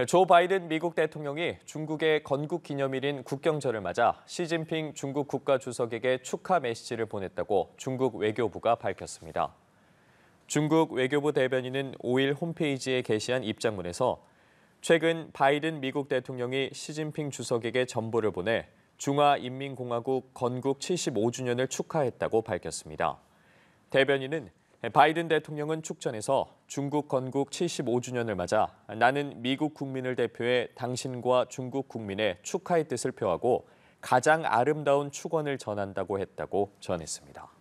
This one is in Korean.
네, 조 바이든 미국 대통령이 중국의 건국 기념일인 국경절을 맞아 시진핑 중국 국가 주석에게 축하 메시지를 보냈다고 중국 외교부가 밝혔습니다. 중국 외교부 대변인은 5일 홈페이지에 게시한 입장문에서 최근 바이든 미국 대통령이 시진핑 주석에게 전보를 보내 중화인민공화국 건국 75주년을 축하했다고 밝혔습니다. 대변인은 네, 바이든 대통령은 축전에서 중국 건국 75주년을 맞아 나는 미국 국민을 대표해 당신과 중국 국민의 축하의 뜻을 표하고 가장 아름다운 축원을 전한다고 했다고 전했습니다.